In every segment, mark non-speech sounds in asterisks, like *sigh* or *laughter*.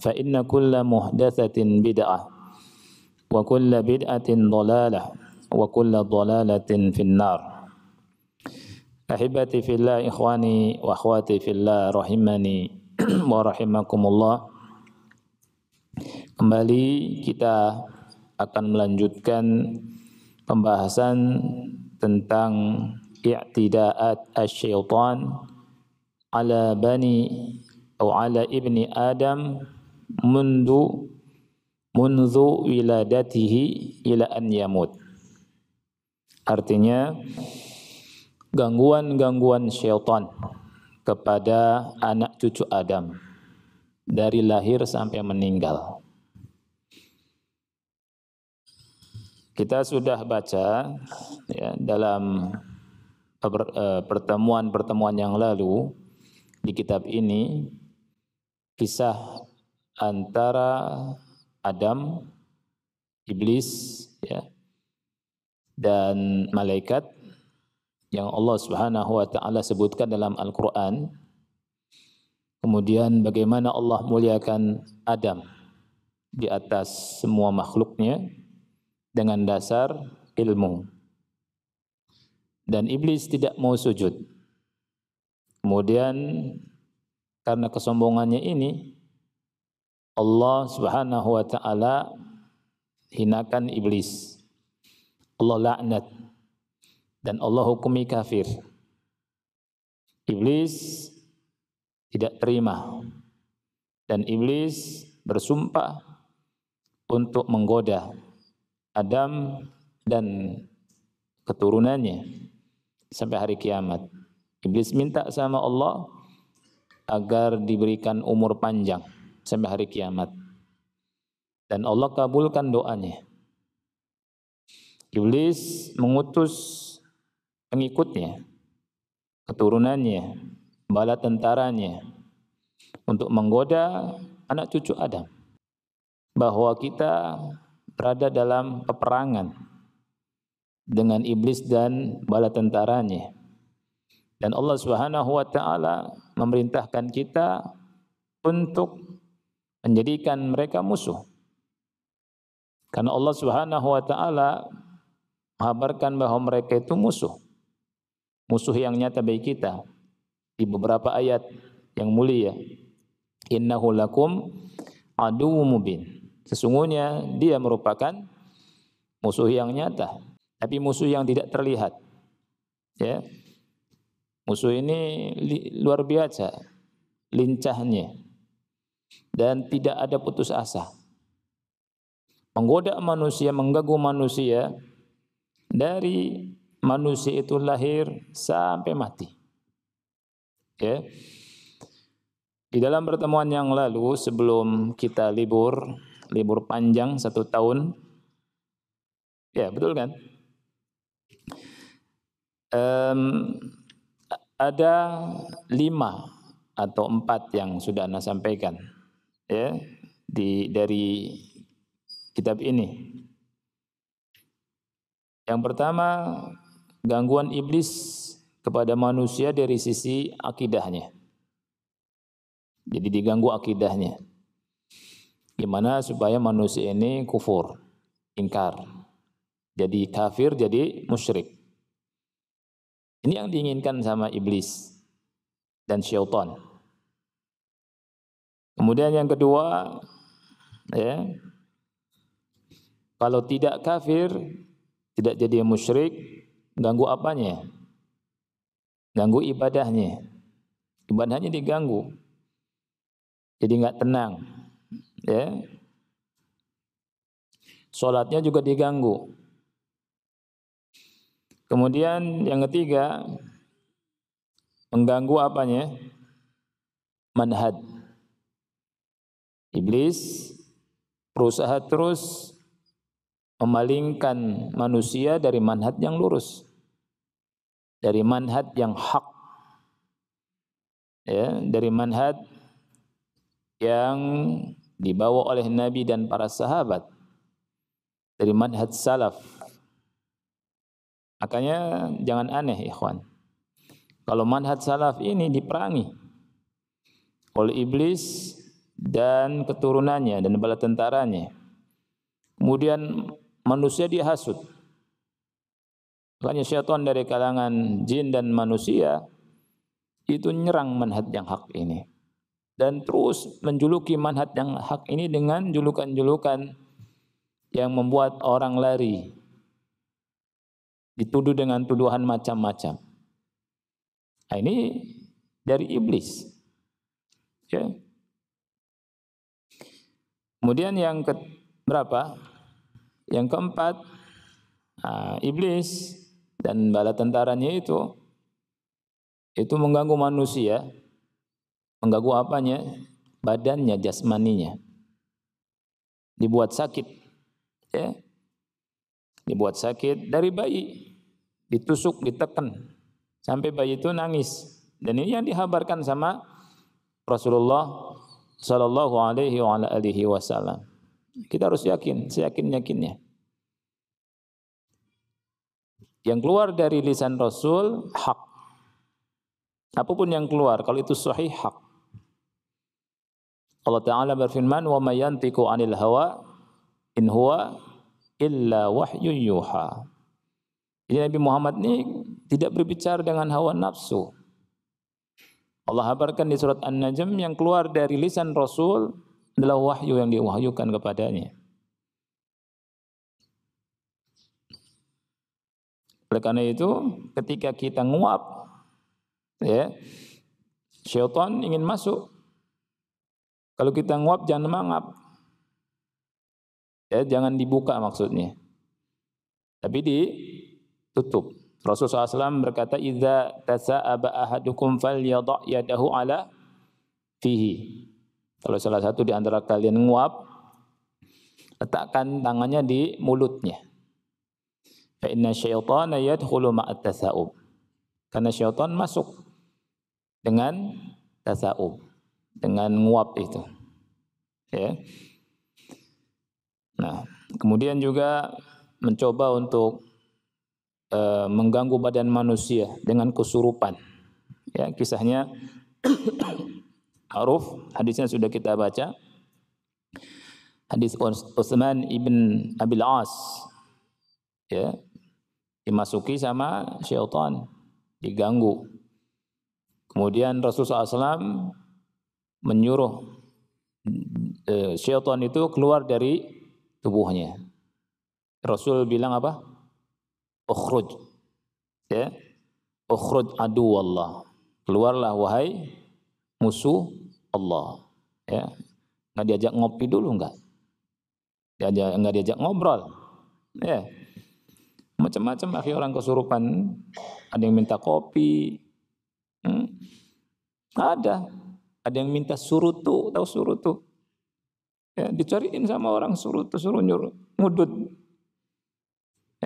فإن كل محدثة بدعة وكل بدعة ضلالة وكل ضلالة في النار أحبتي في الله إخواني وأخواتي في الله رحمني ورحمكم الله Kembali kita akan melanjutkan pembahasan tentang i'tidaat asy-syaitan ala bani atau ala ibni Adam mundu mundu wiladatihi ila an yamut. Artinya gangguan-gangguan syaitan kepada anak cucu Adam dari lahir sampai meninggal. Kita sudah baca ya, dalam e, pertemuan-pertemuan yang lalu di kitab ini kisah antara Adam, iblis, ya, dan malaikat yang Allah Subhanahu wa taala sebutkan dalam Al-Qur'an. Kemudian bagaimana Allah muliakan Adam di atas semua makhluknya dengan dasar ilmu. Dan iblis tidak mau sujud. Kemudian karena kesombongannya ini Allah Subhanahu wa taala hinakan iblis. Allah laknat dan Allah hukumi kafir. Iblis tidak terima dan iblis bersumpah untuk menggoda Adam dan keturunannya sampai hari kiamat. Iblis minta sama Allah agar diberikan umur panjang sampai hari kiamat. Dan Allah kabulkan doanya. Iblis mengutus pengikutnya, keturunannya, bala tentaranya untuk menggoda anak cucu Adam bahwa kita berada dalam peperangan dengan iblis dan bala tentaranya. Dan Allah Subhanahu wa taala memerintahkan kita untuk menjadikan mereka musuh. Karena Allah Subhanahu wa taala mengabarkan bahwa mereka itu musuh. Musuh yang nyata bagi kita di beberapa ayat yang mulia. Innahu lakum aduwwu mubin. Sesungguhnya dia merupakan musuh yang nyata, tapi musuh yang tidak terlihat. Ya. Musuh ini luar biasa lincahnya dan tidak ada putus asa. Menggoda manusia, mengganggu manusia dari manusia itu lahir sampai mati. Ya. Di dalam pertemuan yang lalu sebelum kita libur, libur panjang satu tahun, ya betul kan? Um, ada lima atau empat yang sudah Anda sampaikan ya di dari kitab ini. Yang pertama, gangguan iblis kepada manusia dari sisi akidahnya. Jadi diganggu akidahnya. Gimana supaya manusia ini kufur, ingkar. Jadi kafir, jadi musyrik. Ini yang diinginkan sama iblis dan syaitan. Kemudian yang kedua, ya, kalau tidak kafir, tidak jadi musyrik, ganggu apanya? Ganggu ibadahnya. Ibadahnya diganggu. Jadi nggak tenang. Ya. Solatnya juga diganggu. Kemudian yang ketiga, mengganggu apanya? Manhaj Iblis berusaha terus memalingkan manusia dari manhat yang lurus. Dari manhat yang hak. Ya, dari manhat yang dibawa oleh Nabi dan para sahabat. Dari manhat salaf. Makanya jangan aneh ikhwan. Kalau manhat salaf ini diperangi oleh iblis dan keturunannya dan bala tentaranya. Kemudian manusia dihasut. hasut. Makanya syaitan dari kalangan jin dan manusia itu nyerang manhat yang hak ini. Dan terus menjuluki manhat yang hak ini dengan julukan-julukan yang membuat orang lari. Dituduh dengan tuduhan macam-macam. Nah, ini dari iblis. Ya. Kemudian yang ke berapa? Yang keempat, uh, iblis dan bala tentaranya itu itu mengganggu manusia. Mengganggu apanya? Badannya, jasmaninya. Dibuat sakit. Ya. Dibuat sakit dari bayi. Ditusuk, ditekan. Sampai bayi itu nangis. Dan ini yang dihabarkan sama Rasulullah sallallahu alaihi wa ala alihi wasallam. Kita harus yakin, seyakin-yakinnya. Yang keluar dari lisan Rasul hak. Apapun yang keluar kalau itu sahih hak. Allah Taala berfirman, "Wa may yantiqu 'anil hawa in huwa illa wahyu yuha." Jadi Nabi Muhammad ini tidak berbicara dengan hawa nafsu. Allah habarkan di surat An-Najm yang keluar dari lisan Rasul adalah wahyu yang diwahyukan kepadanya. Oleh karena itu, ketika kita nguap, ya, syaitan ingin masuk. Kalau kita nguap, jangan mangap. Ya, jangan dibuka maksudnya. Tapi ditutup. Rasulullah SAW berkata, "Idza tasa'aba ahadukum falyadha' yadahu ala fihi." Kalau salah satu di antara kalian nguap, letakkan tangannya di mulutnya. Fa inna syaitana yadkhulu ma'at tasa'ub. Karena syaitan masuk dengan tasa'ub, dengan nguap itu. Ya. Nah, kemudian juga mencoba untuk Eh, mengganggu badan manusia dengan kesurupan. Ya, kisahnya *clears throat* Aruf, hadisnya sudah kita baca. Hadis Utsman ibn Abil As. Ya, dimasuki sama syaitan, diganggu. Kemudian Rasulullah SAW menyuruh eh, syaitan itu keluar dari tubuhnya. Rasul bilang apa? ukhruj ya ukhruj adu Allah keluarlah wahai musuh Allah ya nggak diajak ngopi dulu nggak diajak nggak diajak ngobrol ya macam-macam akhir orang kesurupan ada yang minta kopi hmm. ada ada yang minta surutu tahu surutu ya, dicariin sama orang surutu suruh nyuruh ngudut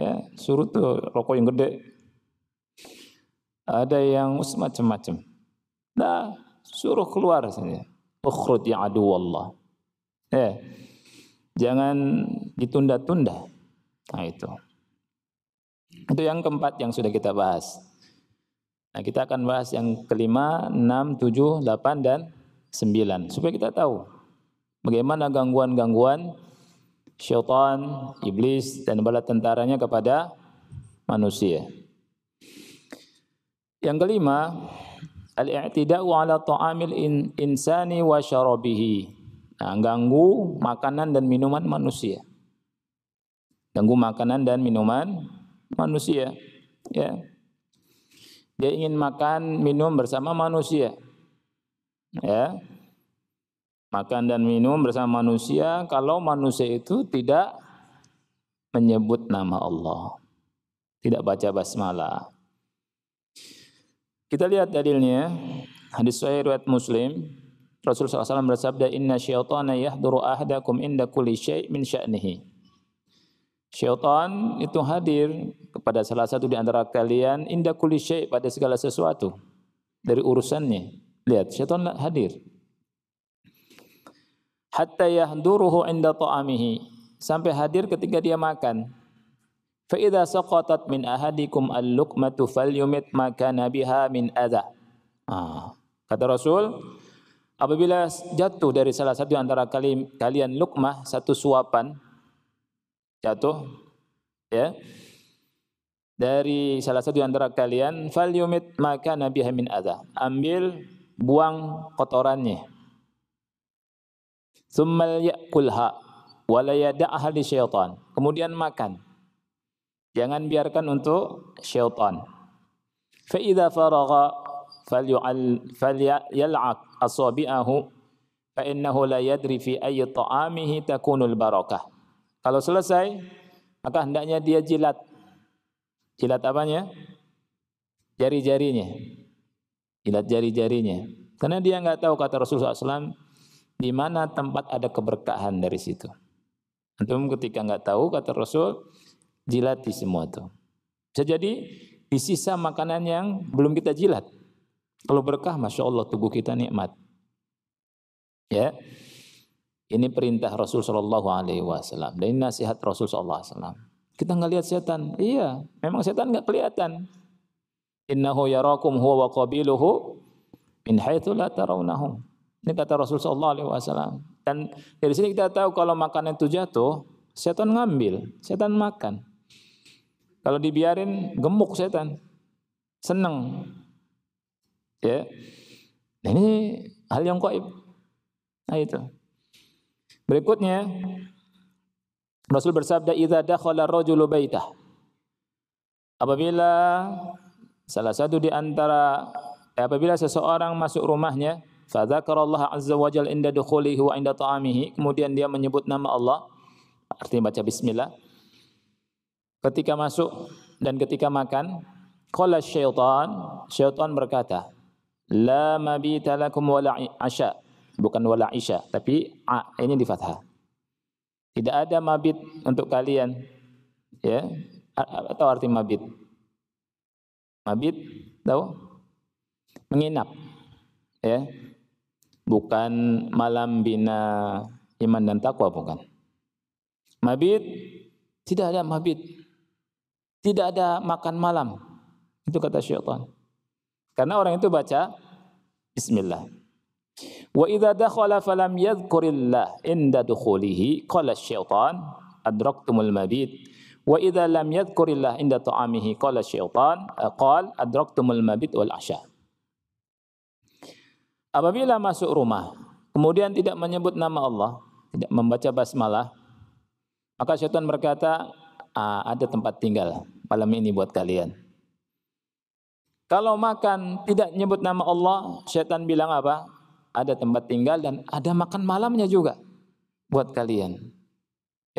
ya suruh tuh rokok yang gede ada yang macam-macam nah suruh keluar saja ukhrut ya adu Allah ya jangan ditunda-tunda nah itu itu yang keempat yang sudah kita bahas nah kita akan bahas yang kelima enam tujuh delapan dan sembilan supaya kita tahu bagaimana gangguan-gangguan syaitan, iblis dan bala tentaranya kepada manusia. Yang kelima, al-i'tida'u 'ala ta'amil in insani wa syarabihi. Nah, ganggu makanan dan minuman manusia. Ganggu makanan dan minuman manusia, ya. Dia ingin makan, minum bersama manusia. Ya makan dan minum bersama manusia kalau manusia itu tidak menyebut nama Allah. Tidak baca basmalah. Kita lihat dalilnya. Hadis sahih riwayat Muslim. Rasul SAW bersabda, Inna syaitana yahduru ahdakum inda kulli syai' min sya'nihi. Syaitan itu hadir kepada salah satu di antara kalian inda kulli syai' pada segala sesuatu dari urusannya. Lihat, syaitan hadir hatta yahduruhu inda ta'amihi sampai hadir ketika dia makan. Fa idza saqatat min ahadikum al-luqmatu falyumit makana biha min adha. Ah. Kata Rasul, apabila jatuh dari salah satu antara kali, kalian lukmah satu suapan jatuh ya dari salah satu antara kalian falyumit maka nabi min adha ambil buang kotorannya Tsummal ya'kulha wa li syaitan. Kemudian makan. Jangan biarkan untuk syaitan. Fa idza faragha falyal'aq asabi'ahu la yadri fi ayyi ta'amihi takunul barakah. Kalau selesai, maka hendaknya dia jilat. Jilat apanya? Jari-jarinya. Jilat jari-jarinya. Karena dia enggak tahu kata Rasulullah SAW, di mana tempat ada keberkahan dari situ. Antum ketika nggak tahu kata Rasul jilati semua itu. Bisa jadi di sisa makanan yang belum kita jilat. Kalau berkah, masya Allah tubuh kita nikmat. Ya, ini perintah Rasul Shallallahu Alaihi Wasallam dan ini nasihat Rasul Shallallahu Alaihi Wasallam. Kita nggak lihat setan, iya, memang setan nggak kelihatan. Innahu yarakum huwa wa qabiluhu min haitsu la tarawnahum. Ini kata Rasul Sallallahu Alaihi Wasallam. Dan dari sini kita tahu kalau makanan itu jatuh, setan ngambil, setan makan. Kalau dibiarin gemuk setan, seneng. Ya, nah, ini hal yang gaib. Nah itu. Berikutnya Rasul bersabda idza dakhala rajulu baitah. Apabila salah satu di antara eh, apabila seseorang masuk rumahnya Fadzakarallah azza wa jalla inda dukhulihi wa inda ta'amihi. Kemudian dia menyebut nama Allah. Artinya baca bismillah. Ketika masuk dan ketika makan, qala syaitan, syaitan berkata, la mabita lakum wala asya. Bukan wala isya, tapi a ini di fathah. Tidak ada mabit untuk kalian. Ya. Atau arti mabit? Mabit tahu? Menginap. Ya bukan malam bina iman dan takwa bukan. Mabit tidak ada mabit. Tidak ada makan malam. Itu kata syaitan. Karena orang itu baca bismillah. Wa idza dakhala falam yadhkurillah inda dukhulihi qala syaitan adraktumul mabit wa idza lam yadhkurillah inda ta'amihi qala syaitan qala adraktumul mabit wal asya. Apabila masuk rumah, kemudian tidak menyebut nama Allah, tidak membaca basmalah, maka syaitan berkata, ah, ada tempat tinggal malam ini buat kalian. Kalau makan tidak menyebut nama Allah, syaitan bilang apa? Ada tempat tinggal dan ada makan malamnya juga buat kalian.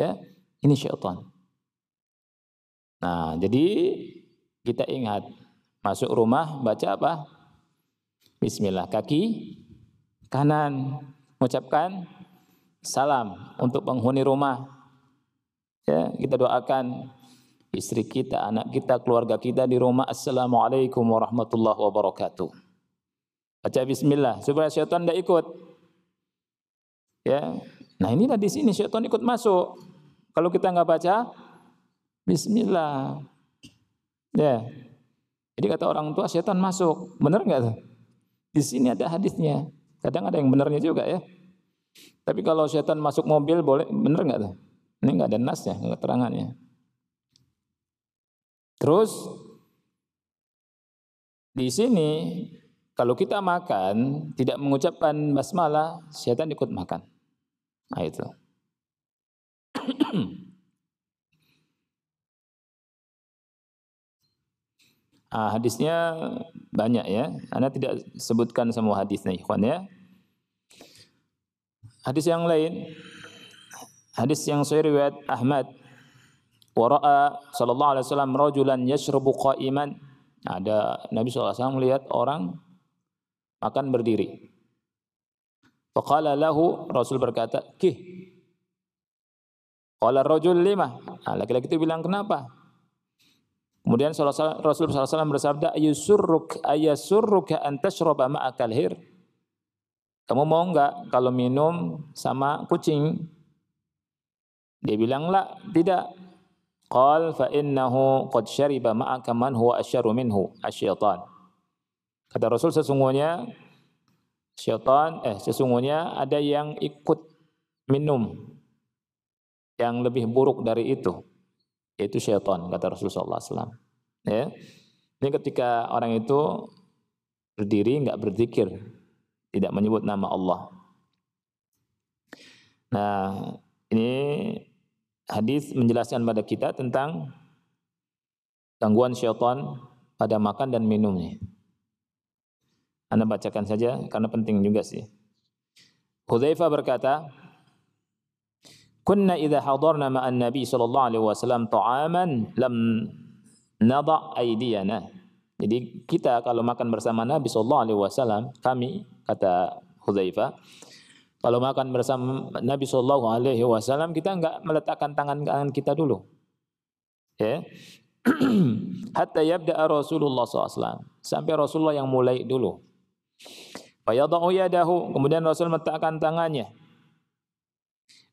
Ya, ini syaitan. Nah, jadi kita ingat masuk rumah baca apa? Bismillah. Kaki kanan mengucapkan salam untuk penghuni rumah. Ya, kita doakan istri kita, anak kita, keluarga kita di rumah. Assalamualaikum warahmatullahi wabarakatuh. Baca bismillah supaya syaitan tidak ikut. Ya. Nah, ini di sini syaitan ikut masuk. Kalau kita nggak baca bismillah. Ya. Jadi kata orang tua syaitan masuk. Benar nggak tuh? Di sini ada hadisnya. Kadang ada yang benarnya juga ya. Tapi kalau setan masuk mobil boleh bener nggak tuh? Ini nggak ada nasnya, nggak terangannya. Terus di sini kalau kita makan tidak mengucapkan basmalah, setan ikut makan. Nah itu. *clears throat* Ah, hadisnya banyak ya. Anda tidak sebutkan semua hadisnya, ikhwan ya. Hadis yang lain, hadis yang sahih riwayat Ahmad. Wara'a sallallahu alaihi wasallam rajulan yashrubu qa'iman. Ada Nabi SAW melihat orang makan berdiri. Faqala lahu Rasul berkata, "Kih." Qala rajul lima. Nah, laki-laki itu bilang, "Kenapa?" Kemudian Rasulullah SAW bersabda, "Ayusurruk ayasurruka an tashraba ma'akal hir." Kamu mau enggak kalau minum sama kucing? Dia bilang, lah, tidak." Qal fa innahu qad syariba ma'aka man huwa asyaru minhu, asyaitan. Kata Rasul sesungguhnya syaitan eh sesungguhnya ada yang ikut minum yang lebih buruk dari itu itu syaitan kata Rasulullah SAW. Ya. Ini ketika orang itu berdiri nggak berzikir, tidak menyebut nama Allah. Nah, ini hadis menjelaskan pada kita tentang gangguan syaitan pada makan dan minumnya. Anda bacakan saja karena penting juga sih. Hudzaifah berkata, kunna idha hadarna ma'an nabi sallallahu alaihi wasallam ta'aman lam nada' aydiyana. Jadi kita kalau makan bersama Nabi sallallahu alaihi wasallam, kami kata Hudzaifah, kalau makan bersama Nabi Shallallahu Alaihi Wasallam kita enggak meletakkan tangan kanan kita dulu, ya. *clears throat* Hatta yabda Rasulullah SAW sampai Rasulullah yang mulai dulu. Fayadau yadahu kemudian Rasul meletakkan tangannya.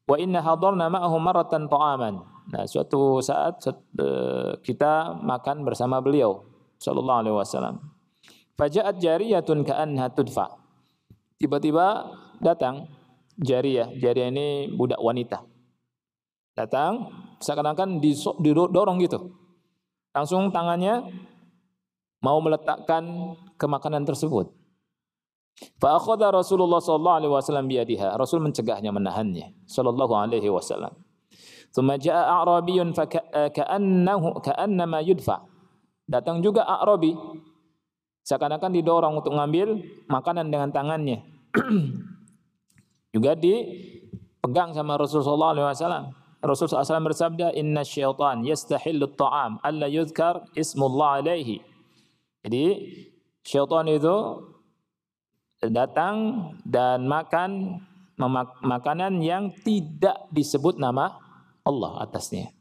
Wa inna hadarna ma'ahum maratan ta'aman. Nah, suatu saat eh, kita makan bersama beliau sallallahu alaihi wasallam. Faja'at jariyatun ka'annaha tudfa. Tiba-tiba datang jariyah. Jariyah ini budak wanita. Datang seakan-akan didorong gitu. Langsung tangannya mau meletakkan ke makanan tersebut. Fa Rasulullah sallallahu alaihi wasallam biyadiha. Rasul mencegahnya menahannya sallallahu alaihi wasallam. Tsumma jaa a'rabiyyun fa eh, ka'annahu ka'annama yudfa. Datang juga A'rabi seakan-akan didorong untuk mengambil makanan dengan tangannya. *clears throat* juga dipegang sama Rasul sallallahu alaihi wasallam. Rasul SAW bersabda, Inna syaitan yastahillu ta'am, alla yudhkar ismullah alaihi. Jadi, syaitan itu datang dan makan memak makanan yang tidak disebut nama Allah atasnya.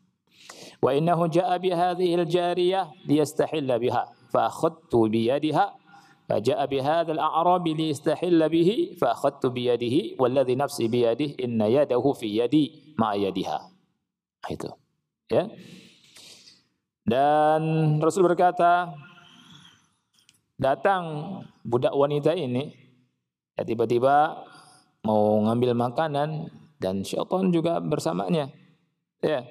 Wa innahu ja'a bi hadhihi al-jariyah liyastahilla biha fa akhadtu bi yadiha fa ja'a bi hadha al-a'rabi liyastahilla bihi fa akhadtu bi yadihi walladhi nafsi bi yadihi inna yadahu fi yadi ma yadiha. Nah, itu. Ya. Dan Rasul berkata, datang budak wanita ini Ya, tiba-tiba mau ngambil makanan dan syaitan juga bersamanya. Ya,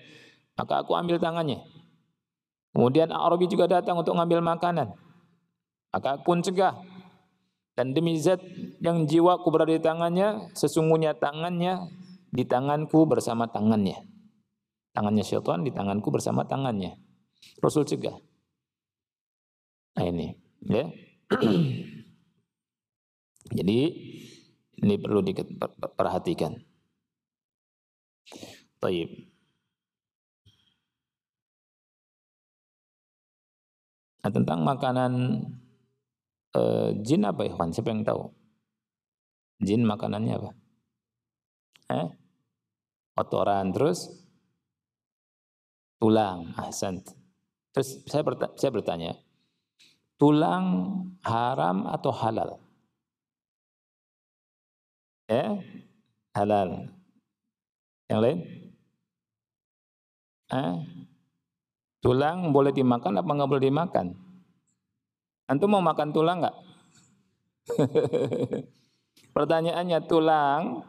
maka aku ambil tangannya. Kemudian Arabi juga datang untuk ngambil makanan. Maka aku pun cegah. Dan demi zat yang jiwaku berada di tangannya, sesungguhnya tangannya di tanganku bersama tangannya. Tangannya syaitan di tanganku bersama tangannya. Rasul cegah. Nah ini. Ya. *clears throat* Jadi ini perlu diperhatikan. Taib. Nah, tentang makanan eh, jin apa Ikhwan? Siapa yang tahu? Jin makanannya apa? Eh? Kotoran terus tulang, ahsan. Terus saya bertanya, saya bertanya, tulang haram atau halal? ya halal. Yang lain? eh? Tulang boleh dimakan apa nggak boleh dimakan? Antum mau makan tulang nggak? *laughs* Pertanyaannya tulang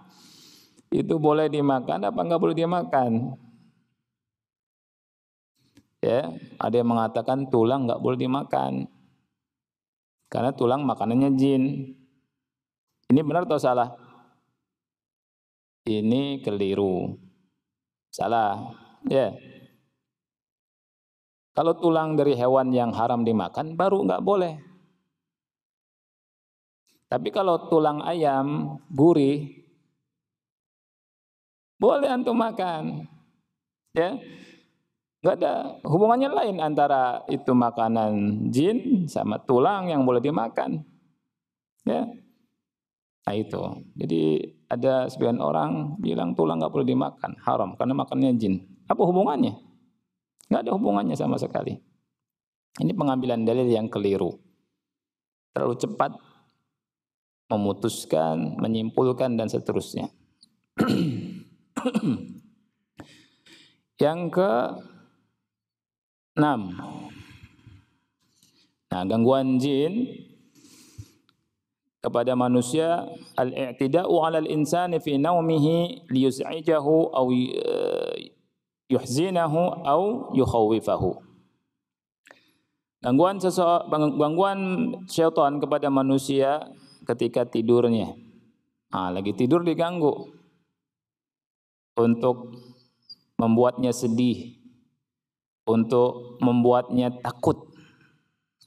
itu boleh dimakan apa nggak boleh dimakan? Ya, ada yang mengatakan tulang nggak boleh dimakan karena tulang makanannya jin. Ini benar atau salah? ini keliru. Salah. Ya. Yeah. Kalau tulang dari hewan yang haram dimakan baru nggak boleh. Tapi kalau tulang ayam gurih boleh antum makan. Ya. Yeah. Enggak ada hubungannya lain antara itu makanan jin sama tulang yang boleh dimakan. Ya. Nah itu. Jadi ada sebagian orang bilang tulang nggak perlu dimakan, haram karena makannya jin. Apa hubungannya? Nggak ada hubungannya sama sekali. Ini pengambilan dalil yang keliru. Terlalu cepat memutuskan, menyimpulkan dan seterusnya. *clears throat* yang ke 6. Nah, gangguan jin kepada manusia al-i'tida'u 'alal insani fi naumihi liyuz'ijahu aw e, yuhzinahu aw yukhawifahu. Gangguan sesuatu, gangguan syaitan kepada manusia ketika tidurnya. Ah, lagi tidur diganggu untuk membuatnya sedih, untuk membuatnya takut.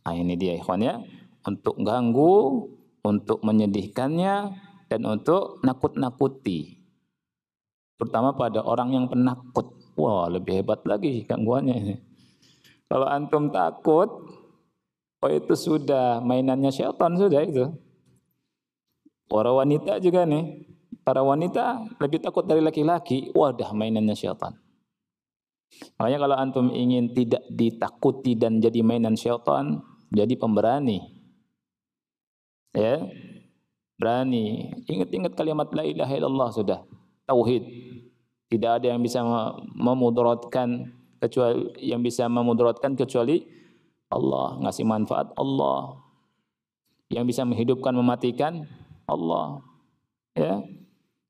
Ah, ini dia ikhwan ya, untuk ganggu untuk menyedihkannya dan untuk nakut-nakuti. Terutama pada orang yang penakut. Wah, lebih hebat lagi gangguannya. Kalau antum takut, oh itu sudah mainannya syaitan sudah itu. Para wanita juga nih, para wanita lebih takut dari laki-laki. Wah, dah mainannya syaitan. Makanya kalau antum ingin tidak ditakuti dan jadi mainan syaitan, jadi pemberani. Ya. Berani. Ingat-ingat kalimat la ilaha illallah sudah. Tauhid. Tidak ada yang bisa memudaratkan kecuali yang bisa memudaratkan kecuali Allah ngasih manfaat Allah yang bisa menghidupkan mematikan Allah ya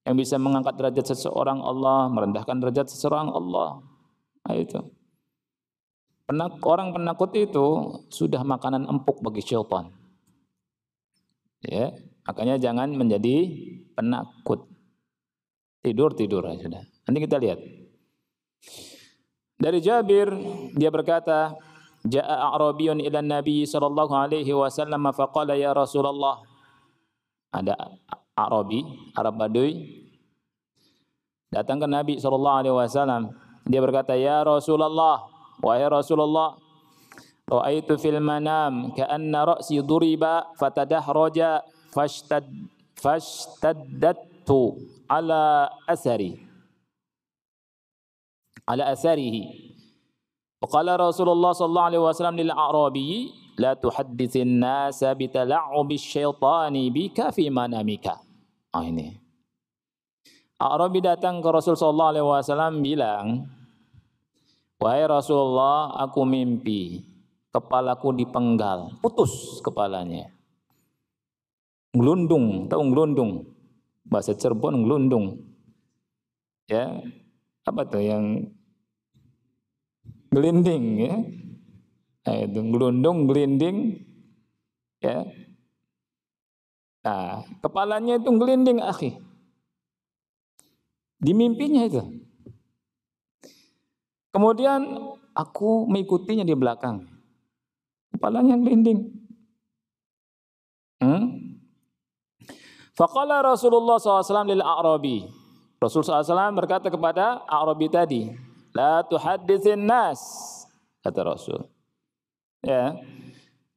yang bisa mengangkat derajat seseorang Allah merendahkan derajat seseorang Allah nah, itu Penak, orang penakut itu sudah makanan empuk bagi syaitan Ya, makanya jangan menjadi penakut. Tidur tidur aja sudah. Nanti kita lihat. Dari Jabir dia berkata, "Ja'a Arabiyun ila Nabi sallallahu alaihi wasallam faqala ya Rasulullah." Ada Arabi, Arab Baduy datang ke Nabi sallallahu alaihi wasallam. Dia berkata, "Ya Rasulullah, wahai Rasulullah, Ra'aitu fil manam ka'anna ra'si duriba fatadahraja fashtad fashtaddattu ala asari ala asarihi وقال رسول الله صلى الله عليه وسلم للأعرابي لا تحدث الناس بتلعب الشيطان بك في ah ini Arabi datang ke Rasul sallallahu alaihi wasallam bilang Wahai Rasulullah, aku mimpi Kepalaku dipenggal, putus kepalanya. Glundung, tahu ngelundung? Bahasa Cirebon ngelundung. Ya, apa tuh yang glinding, ya? Nah, itu glundung, glinding, ya. Nah, kepalanya itu glinding, akhi. Di mimpinya itu. Kemudian aku mengikutinya di belakang. Kepalanya gelinding. Hmm? Faqala Rasulullah SAW lil Arabi. Rasul SAW berkata kepada Arabi tadi, La tuhadithin nas, kata Rasul. Ya.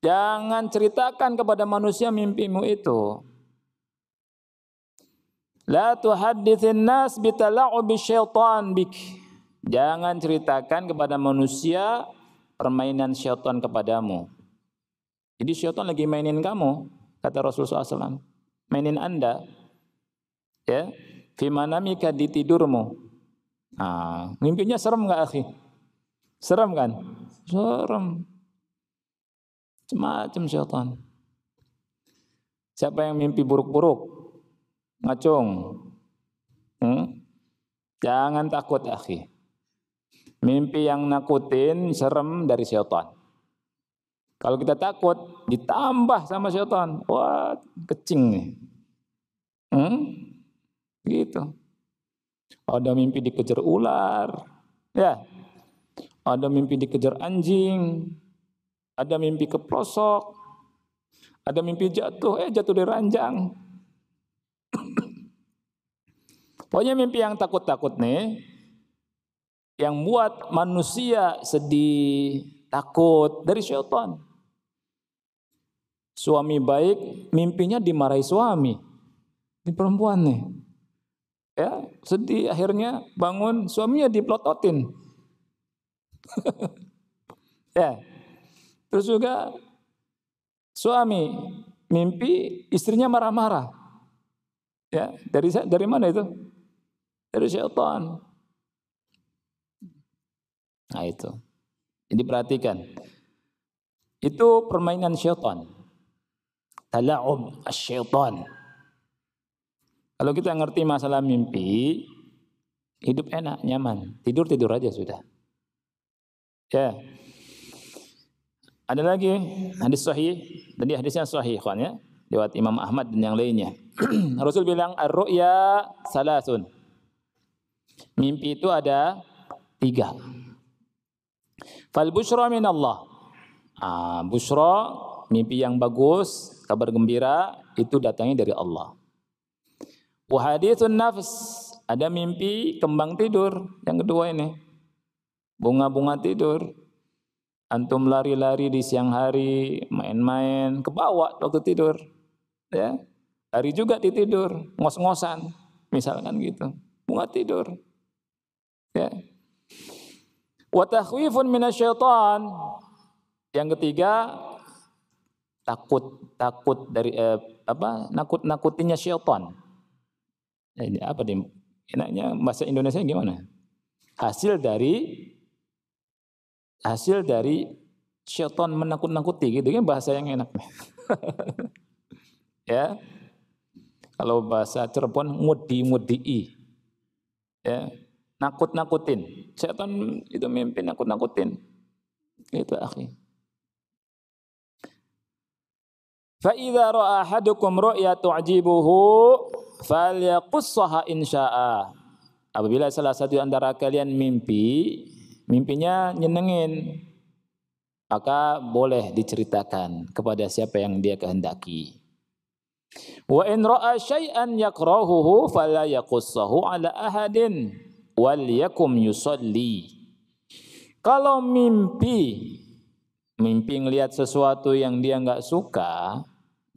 Jangan ceritakan kepada manusia mimpimu itu. La tuhadithin nas bitala'ubi syaitan bik. Jangan ceritakan kepada manusia permainan syaitan kepadamu. Jadi syaitan lagi mainin kamu, kata Rasulullah SAW. Mainin anda. Ya, mika di tidurmu. Nah, mimpinya serem nggak akhi? Serem kan? Serem. Semacam syaitan. Siapa yang mimpi buruk-buruk? Ngacung. Hmm? Jangan takut akhi. Mimpi yang nakutin serem dari syaitan. Kalau kita takut, ditambah sama syaitan. Wah, kecing nih. Hmm? Gitu. Ada mimpi dikejar ular. Ya. Ada mimpi dikejar anjing. Ada mimpi ke pelosok. Ada mimpi jatuh. Eh, jatuh dari ranjang. *coughs* Pokoknya mimpi yang takut-takut nih, yang buat manusia sedih, takut dari syaitan. Suami baik mimpinya dimarahi suami. Ini perempuan nih. Ya, sedih akhirnya bangun suaminya diplototin. *laughs* ya. Terus juga suami mimpi istrinya marah-marah. Ya, dari dari mana itu? Dari syaitan. Nah itu. Jadi perhatikan. Itu permainan syaitan. Tala'ub syaitan. Kalau kita ngerti masalah mimpi, hidup enak, nyaman. Tidur tidur aja sudah. Ya. Ada lagi hadis sahih, tadi hadisnya sahih kawan ya, lewat Imam Ahmad dan yang lainnya. *clears throat* Rasul bilang ar-ru'ya salasun. Mimpi itu ada tiga. Fal busyra min Allah. Ah, mimpi yang bagus, kabar gembira itu datangnya dari Allah. Wa hadithun nafs, ada mimpi kembang tidur yang kedua ini. Bunga-bunga tidur. Antum lari-lari di siang hari, main-main, kebawa waktu tidur. Ya. Hari juga tidur ngos-ngosan, misalkan gitu. Bunga tidur. Ya. Watahwifun takhwifun minasyaitan. Yang ketiga takut takut dari eh, apa nakut nakutinya syaitan. Nah, ini apa nih? Enaknya bahasa Indonesia gimana? Hasil dari hasil dari syaitan menakut-nakuti gitu kan bahasa yang enak. *laughs* ya. Kalau bahasa Cirebon mudi ngudii Ya nakut-nakutin. Setan itu mimpi nakut-nakutin. Itu akhi. Fa'idha ra'a ru'ya tu'jibuhu falyaqussaha insya'a. Apabila salah satu antara kalian mimpi, mimpinya nyenengin, maka boleh diceritakan kepada siapa yang dia kehendaki. Wa in ra'a syai'an yakrahuhu fala yaqussahu ala ahadin wal yakum yusalli. Kalau mimpi mimpi ngelihat sesuatu yang dia nggak suka,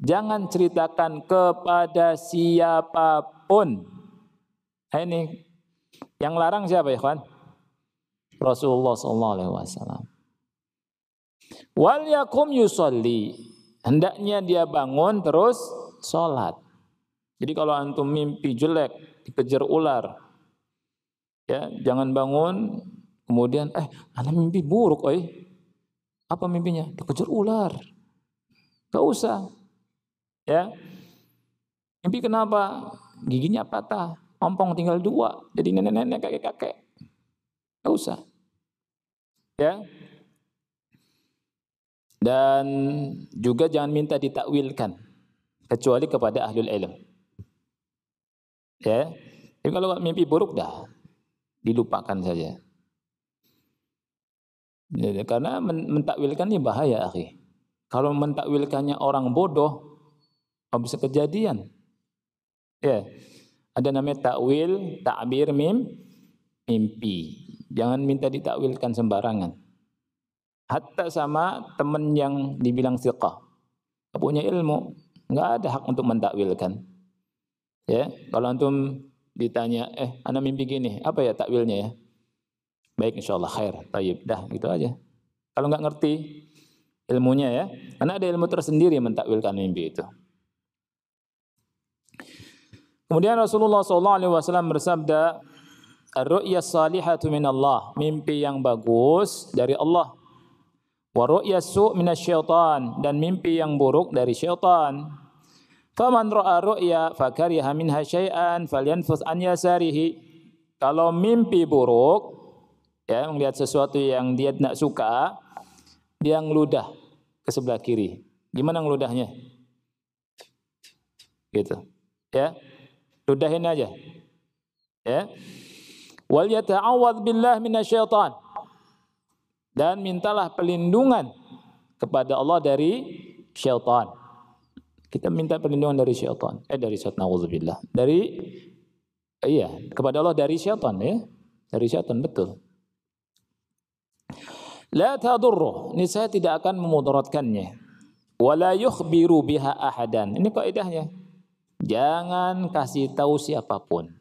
jangan ceritakan kepada siapapun. Nah, ini yang larang siapa ya, kawan? Rasulullah Sallallahu Alaihi Wasallam. Wal yakum yusolli. Hendaknya dia bangun terus sholat. Jadi kalau antum mimpi jelek, dikejar ular, Ya, jangan bangun kemudian eh anak mimpi buruk, oi. Apa mimpinya? Dikejar ular. Gak usah. Ya. Mimpi kenapa? Giginya patah, ompong tinggal dua, jadi nenek-nenek kakek-kakek. Gak usah. Ya. Dan juga jangan minta ditakwilkan kecuali kepada ahlul ilm. Ya. Jadi kalau mimpi buruk dah, dilupakan saja. Jadi, ya, ya, karena ini bahaya, akhi. Kalau mentakwilkannya orang bodoh, oh bisa kejadian. Ya. Ada namanya takwil, takbir, mim, mimpi. Jangan minta ditakwilkan sembarangan. Hatta sama teman yang dibilang siqah. Punya ilmu, nggak ada hak untuk mentakwilkan. Ya, kalau antum ditanya, eh anak mimpi gini, apa ya takwilnya ya? Baik insya Allah khair, tayyib, dah gitu aja. Kalau nggak ngerti ilmunya ya, karena ada ilmu tersendiri mentakwilkan mimpi itu. Kemudian Rasulullah SAW bersabda, Ar-ru'ya salihatu min Allah. Mimpi yang bagus dari Allah. Wa ru'ya su' minasyaitan. Dan mimpi yang buruk dari syaitan. Faman ra'a ru'ya fakariha minha syai'an falyanfus an yasarihi. Kalau mimpi buruk ya melihat sesuatu yang dia tidak suka, dia ngeludah ke sebelah kiri. Gimana ngeludahnya? Gitu. Ya. Ludahin aja. Ya. Wal yata'awwad billah minasyaitan. Dan mintalah pelindungan kepada Allah dari syaitan. Kita minta perlindungan dari syaitan. Eh dari syaitan, na'udzubillah. Dari, iya, kepada Allah dari syaitan ya. Dari syaitan, betul. La ini saya tidak akan memudaratkannya. Wala yukhbiru biha ahadan. Ini kaidahnya. Jangan kasih tahu siapapun.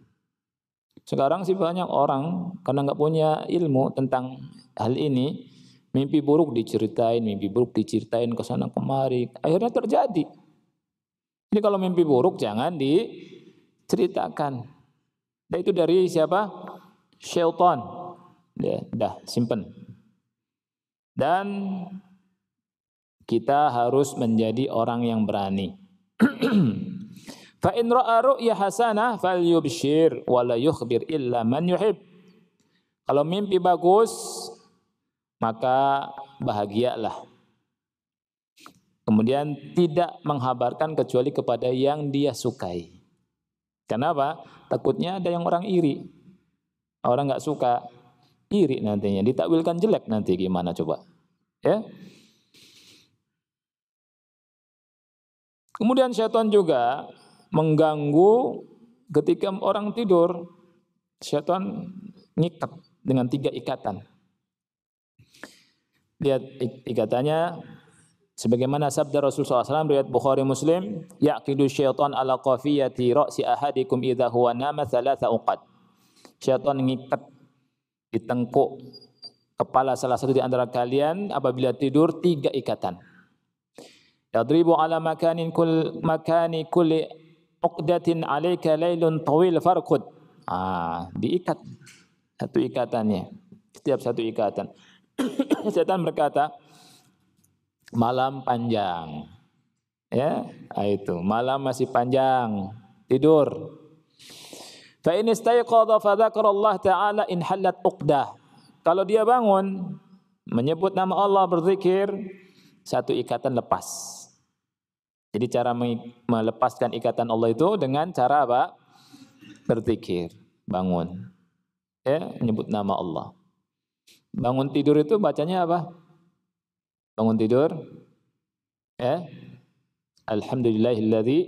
Sekarang sih banyak orang karena nggak punya ilmu tentang hal ini, mimpi buruk diceritain, mimpi buruk diceritain ke sana kemari, akhirnya terjadi. Jadi kalau mimpi buruk jangan diceritakan. Dan nah, itu dari siapa? Shelton. Ya, dah, simpen. Dan kita harus menjadi orang yang berani. *clears throat* Fa in ra'a ru'ya hasanah falyubshir wa la yukhbir illa man yuhib. Kalau mimpi bagus maka bahagialah. Kemudian tidak menghabarkan kecuali kepada yang dia sukai. Kenapa? Takutnya ada yang orang iri. Orang nggak suka, iri nantinya. Ditakwilkan jelek nanti gimana coba. Ya. Kemudian syaitan juga mengganggu ketika orang tidur. Syaitan ngikat dengan tiga ikatan. Lihat ikatannya Sebagaimana sabda Rasul SAW riwayat Bukhari Muslim, yaqidu syaitan ala qafiyati ra'si ahadikum idha huwa nama thalatha uqad. Syaitan ngikat di tengkuk kepala salah satu di antara kalian apabila tidur tiga ikatan. Yadribu ala makanin kul makani kulli uqdatin alayka laylun tawil farqud. Ah, diikat satu ikatannya. Setiap satu ikatan. *coughs* Syaitan berkata, malam panjang. Ya, nah itu. Malam masih panjang. Tidur. Fa in istayqadha fa dzakara Allah taala in halat uqdah. Kalau dia bangun menyebut nama Allah berzikir, satu ikatan lepas. Jadi cara melepaskan ikatan Allah itu dengan cara apa? Berzikir, bangun. Ya, menyebut nama Allah. Bangun tidur itu bacanya apa? bangun tidur ya alhamdulillahilladzi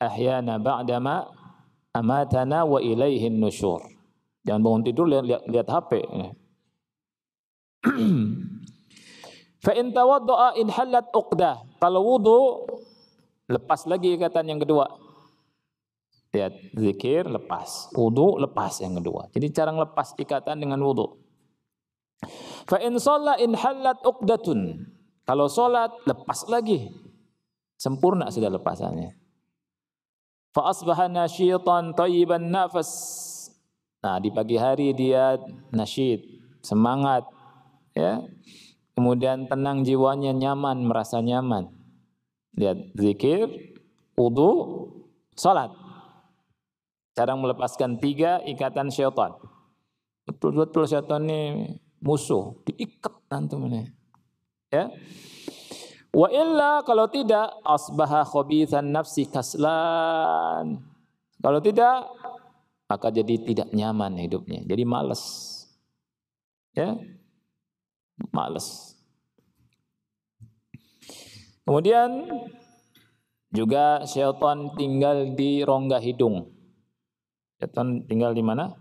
ahyana ba'dama amatana wa ilaihin nusyur jangan bangun tidur lihat lihat, lihat HP *clears throat* fa in tawaddaa in halat uqdah kalau wudu lepas lagi ikatan yang kedua lihat zikir lepas wudu lepas yang kedua jadi cara lepas ikatan dengan wudu Fa in shalla in halat uqdatun. Kalau salat lepas lagi. Sempurna sudah lepasannya. Fa asbaha nasyitan tayyiban nafas. Nah, di pagi hari dia nasyid, semangat ya. Kemudian tenang jiwanya, nyaman, merasa nyaman. Lihat zikir, wudu, salat. Cara melepaskan tiga ikatan syaitan. Betul-betul syaitan ini musuh, diikat antum ini. Ya. Wa illa kalau tidak asbaha khabithan nafsi kaslan. Kalau tidak maka jadi tidak nyaman hidupnya. Jadi malas. Ya. Malas. Kemudian juga syaitan tinggal di rongga hidung. syaitan tinggal di mana?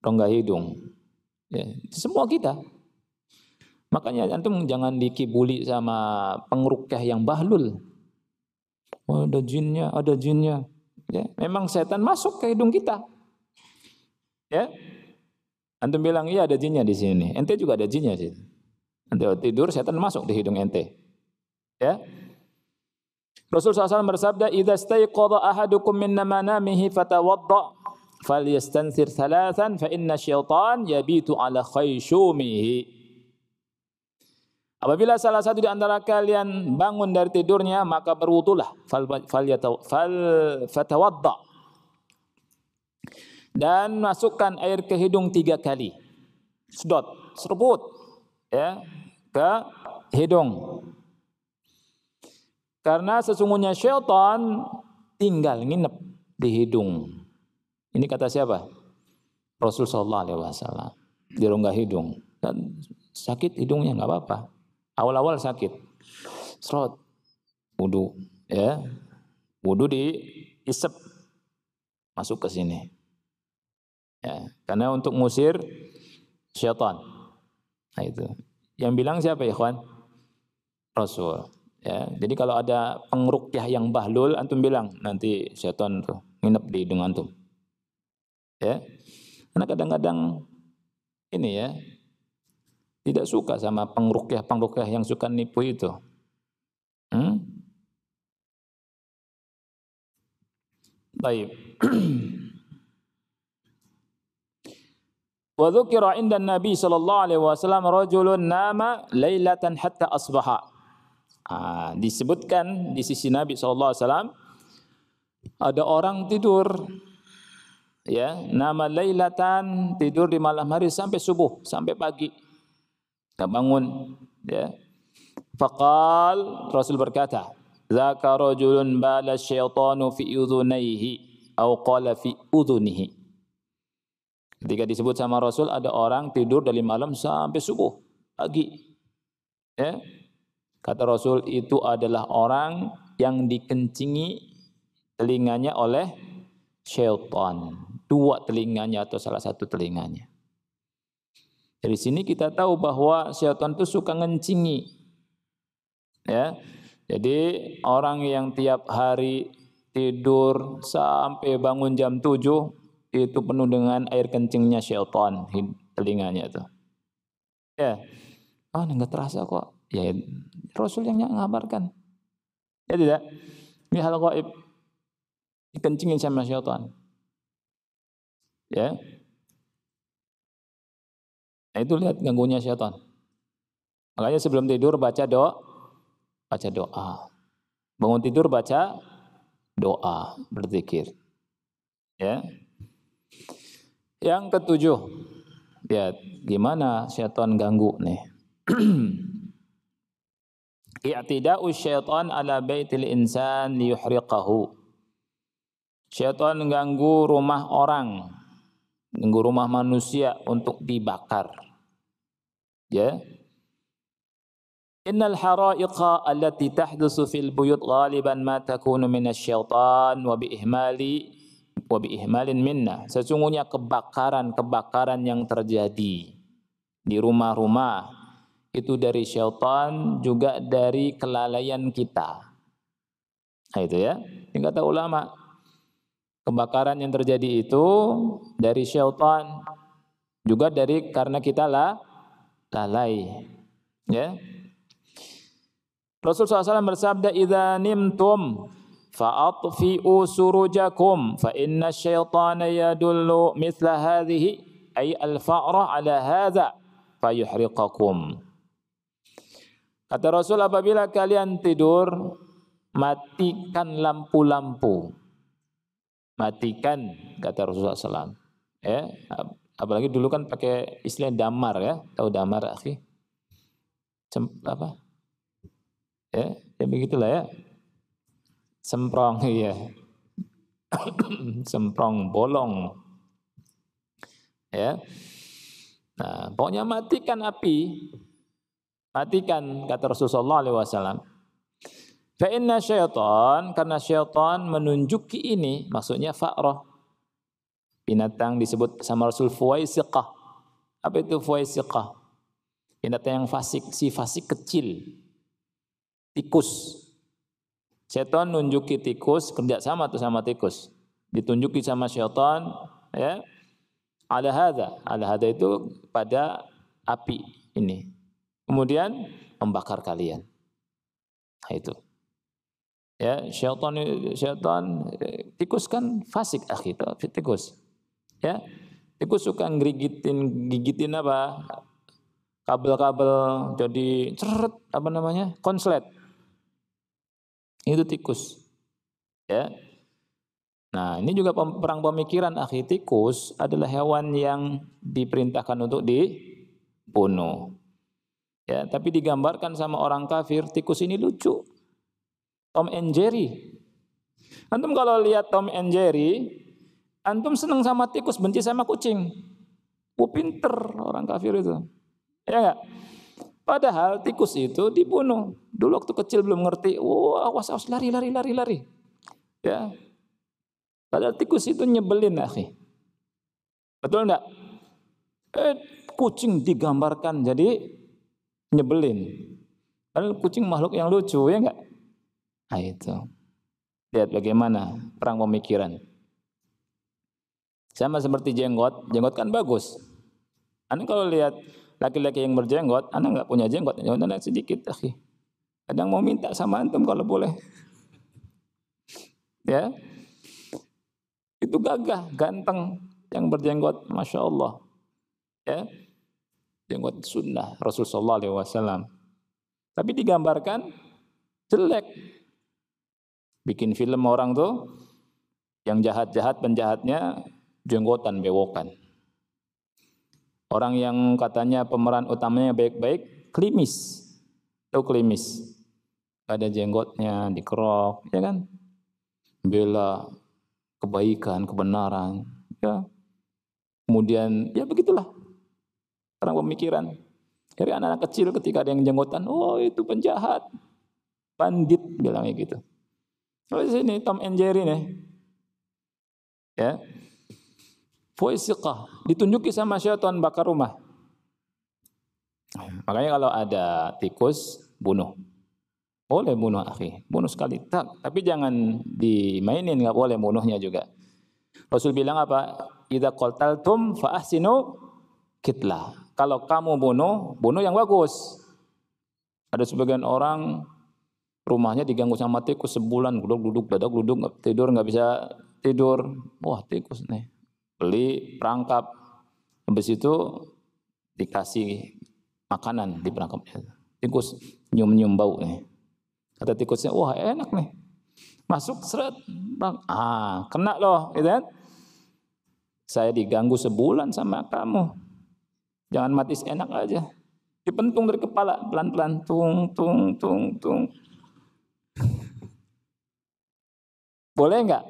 Rongga hidung. Ya, semua kita. Makanya antum jangan dikibuli sama pengrukah yang bahlul. Oh, ada jinnya, ada jinnya. Ya, memang setan masuk ke hidung kita. Ya. Antum bilang iya ada jinnya di sini. Ente juga ada jinnya sih. Ente tidur setan masuk di hidung ente. Ya. Rasul SAW bersabda, "Idza staiqadha ahadukum min manamihi fatawadda." falyastanthir thalathan fa inna syaitan yabitu ala khayshumihi. Apabila salah satu di antara kalian bangun dari tidurnya, maka berwudulah. Fal, fal, fal fatawadda. Dan masukkan air ke hidung tiga kali. Sedot, seruput. Ya, ke hidung. Karena sesungguhnya syaitan tinggal nginep di hidung. Ini kata siapa? Rasul Sallallahu Alaihi Wasallam di rongga hidung dan sakit hidungnya nggak apa-apa. Awal-awal sakit, serot, wudhu, ya, wudhu di isep masuk ke sini. Ya, karena untuk musir syaitan. Nah itu. Yang bilang siapa ya, Rasul. Ya, jadi kalau ada pengrukyah yang bahlul, antum bilang nanti setan tuh nginep di hidung antum. Ya. Karena kadang-kadang ini ya tidak suka sama pengrukyah-pengrukyah yang suka nipu itu. Hmm? Baik. *clears throat* Wa Nabi sallallahu alaihi wasallam rajulun nama lailatan hatta asbaha. disebutkan di sisi Nabi saw ada orang tidur ya nama lailatan tidur di malam hari sampai subuh sampai pagi tak bangun ya faqal rasul berkata zaka rajulun bala syaitanu fi udhunaihi au qala fi udhunihi ketika disebut sama rasul ada orang tidur dari malam sampai subuh pagi ya kata rasul itu adalah orang yang dikencingi telinganya oleh syaitan dua telinganya atau salah satu telinganya. Dari sini kita tahu bahwa syaitan itu suka ngencingi. Ya. Jadi orang yang tiap hari tidur sampai bangun jam 7 itu penuh dengan air kencingnya syaitan telinganya itu. Ya. Ah, oh, enggak terasa kok. Ya Rasul yang ngabarkan. Ya tidak. Ini hal gaib. Dikencingin sama syaitan. Ya. Nah, itu lihat ganggunya setan. Makanya sebelum tidur baca doa, baca doa. Bangun tidur baca doa, berzikir. Ya. Yang ketujuh, lihat gimana setan ganggu nih. ya *clears throat* I'tida'u syaitan ala baitil insan liyuhriqahu. Syaitan ganggu rumah orang nunggu rumah manusia untuk dibakar. Ya. Innal haraiqa allati tahdusu fil buyut ghaliban ma takunu minasyaitan wa bi ihmali wa bi ihmalin minna. Sesungguhnya kebakaran-kebakaran yang terjadi di rumah-rumah itu dari syaitan juga dari kelalaian kita. Nah, itu ya. Ini kata ulama, Kebakaran yang terjadi itu dari syaitan juga dari karena kita lah lalai. Ya. Rasul SAW bersabda, "Idza nimtum fa'atfi'u surujakum fa inna syaitana yadullu mithla hadhihi ay al-fa'ra ala hadha fayuhriqakum." Kata Rasul, apabila kalian tidur, matikan lampu-lampu matikan kata Rasulullah SAW. Ya, apalagi dulu kan pakai istilah damar ya, tahu damar akhi? Sem apa? Ya, ya begitulah ya. Semprong *laughs* ya. Semprong bolong. Ya. Nah, pokoknya matikan api. Matikan kata Rasulullah SAW Fa'inna syaitan, karena syaitan menunjuki ini, maksudnya fa'roh. Binatang disebut sama Rasul Fuwaisiqah. Apa itu Fuwaisiqah? Binatang yang fasik, si fasik kecil. Tikus. Syaitan nunjuki tikus, kerja sama tu sama tikus. Ditunjuki sama syaitan, ya. Ala hada, ala hada itu pada api ini. Kemudian membakar kalian. Nah, itu ya syaitan syaitan tikus kan fasik akhi gitu. tikus ya tikus suka ngerigitin gigitin apa kabel-kabel jadi ceret apa namanya konslet itu tikus ya nah ini juga perang pemikiran akhir gitu. tikus adalah hewan yang diperintahkan untuk dibunuh ya tapi digambarkan sama orang kafir tikus ini lucu Tom and Jerry. Antum kalau lihat Tom and Jerry, antum seneng sama tikus, benci sama kucing. Oh, pinter orang kafir itu. Ya enggak? Padahal tikus itu dibunuh. Dulu waktu kecil belum ngerti. Wah, awas awas lari lari lari lari. Ya. Padahal tikus itu nyebelin, akhi. Betul enggak? Eh, kucing digambarkan jadi nyebelin. Padahal kucing makhluk yang lucu, ya enggak? Nah, itu. Lihat bagaimana perang pemikiran. Sama seperti jenggot, jenggot kan bagus. Anda kalau lihat laki-laki yang berjenggot, Anda nggak punya jenggot, jenggot Anda sedikit, akhi. Kadang mau minta sama antum kalau boleh. *laughs* ya. Itu gagah, ganteng yang berjenggot, Masya Allah. Ya. Jenggot sunnah Rasulullah SAW. Tapi digambarkan jelek Bikin film orang tuh yang jahat-jahat penjahatnya jenggotan bewokan. Orang yang katanya pemeran utamanya baik-baik klimis. Tahu klimis? Ada jenggotnya, dikerok, ya kan? Bela kebaikan, kebenaran, ya. Kemudian ya begitulah orang pemikiran. Dari anak-anak kecil ketika ada yang jenggotan, oh itu penjahat, bandit bilangnya gitu. Oh, sini Tom and Jerry nih. Ya. Fuisiqah, ditunjuki sama syaitan bakar rumah. Makanya kalau ada tikus, bunuh. Boleh bunuh akhi, bunuh sekali. Tak, tapi jangan dimainin, nggak boleh bunuhnya juga. Rasul bilang apa? Idza qataltum fa kitlah. Kalau kamu bunuh, bunuh yang bagus. Ada sebagian orang rumahnya diganggu sama tikus sebulan duduk duduk dadak duduk tidur nggak bisa tidur wah tikus nih beli perangkap habis itu dikasih makanan di perangkapnya tikus nyium nyium bau nih kata tikusnya wah enak nih masuk seret bang ah kena loh gitu kan saya diganggu sebulan sama kamu jangan mati enak aja dipentung dari kepala pelan-pelan tung tung tung tung Boleh nggak?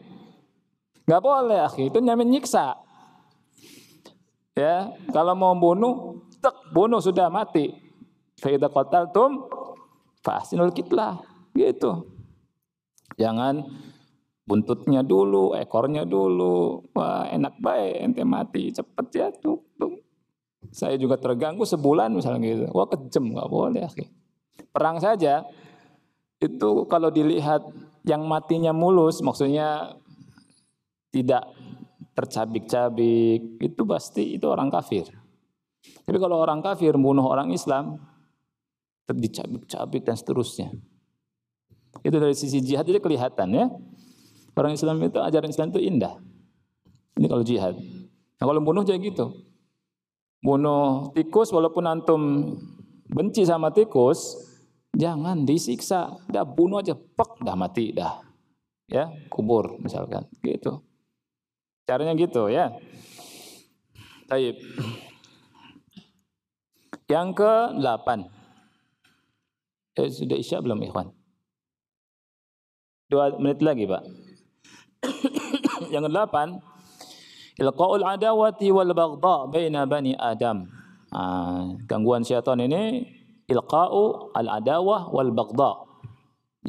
Nggak boleh, akhi. Itu nyamin nyiksa. Ya, kalau mau bunuh, tek bunuh sudah mati. Faidah kotal tum, fasinul kitlah. Gitu. Jangan buntutnya dulu, ekornya dulu. Wah, enak baik ente mati, cepet ya tuh. tuh. Saya juga terganggu sebulan misalnya gitu. Wah, kejem nggak boleh, akhi. Perang saja itu kalau dilihat yang matinya mulus, maksudnya tidak tercabik-cabik, itu pasti itu orang kafir. Tapi kalau orang kafir bunuh orang Islam, dicabik-cabik dan seterusnya. Itu dari sisi jihad itu kelihatan ya. Orang Islam itu ajaran Islam itu indah. Ini kalau jihad. Nah kalau bunuh jadi gitu. Bunuh tikus walaupun antum benci sama tikus, Jangan disiksa, dah bunuh aja, pek dah mati dah. Ya, kubur misalkan, gitu. Caranya gitu ya. Taib. Yang ke-8. Eh, sudah isya belum ikhwan? Dua menit lagi, Pak. *coughs* yang ke-8, ilqaul adawati wal bagda baina bani Adam. Ah, gangguan syaitan ini ilqa'u al-adawah wal bagda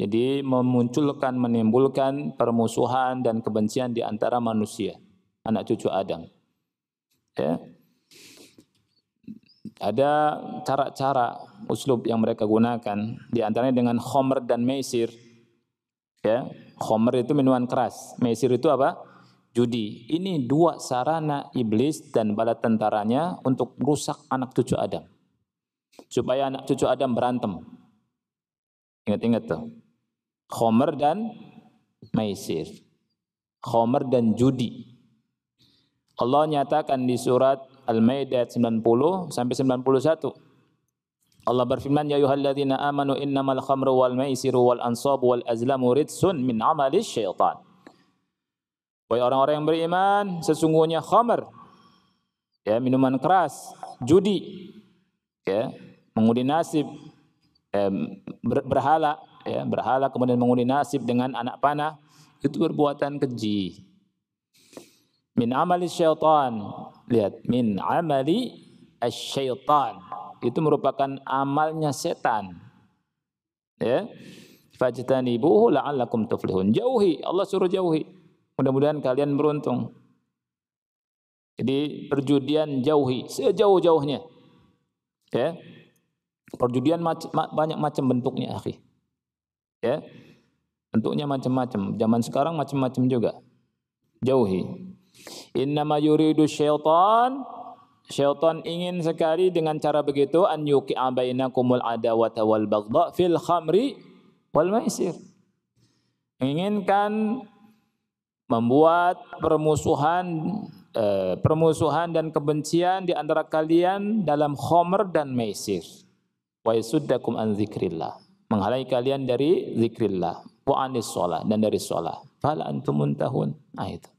Jadi memunculkan, menimbulkan permusuhan dan kebencian di antara manusia, anak cucu Adam. Ya. Ada cara-cara uslub yang mereka gunakan, di antaranya dengan khomer dan meisir. Ya, khomer itu minuman keras, meisir itu apa? Judi. Ini dua sarana iblis dan bala tentaranya untuk merusak anak cucu Adam supaya anak cucu Adam berantem. Ingat-ingat tuh. Khomer dan maisir. Khomer dan judi. Allah nyatakan di surat Al-Maidah 90 sampai 91. Allah berfirman ya ayyuhalladzina amanu innamal khamru wal maisiru wal ansabu wal azlamu ridsun min amali syaitan. Wahai orang-orang yang beriman, sesungguhnya khamr ya minuman keras, judi ya mengundi nasib eh, berhala ya, berhala kemudian mengundi nasib dengan anak panah itu perbuatan keji. Min amali syaitan. Lihat, min amali syaitan. Itu merupakan amalnya setan. Ya. Fajtanibuhu la'allakum tuflihun. Jauhi, Allah suruh jauhi. Mudah-mudahan kalian beruntung. Jadi perjudian jauhi sejauh-jauhnya. Ya. Perjudian mac banyak macam bentuknya, akhi. Ya. Bentuknya macam-macam. Zaman sekarang macam-macam juga. Jauhi. Innama yuridu syaitan Syaitan ingin sekali dengan cara begitu an yuqi'a bainakumul adawata wal bagda fil khamri wal maisir. Inginkan membuat permusuhan eh, permusuhan dan kebencian di antara kalian dalam khomer dan maisir wa yasuddakum an dzikrillah menghalangi kalian dari zikrillah wa anis sholat dan dari sholat fala antum muntahun nah itu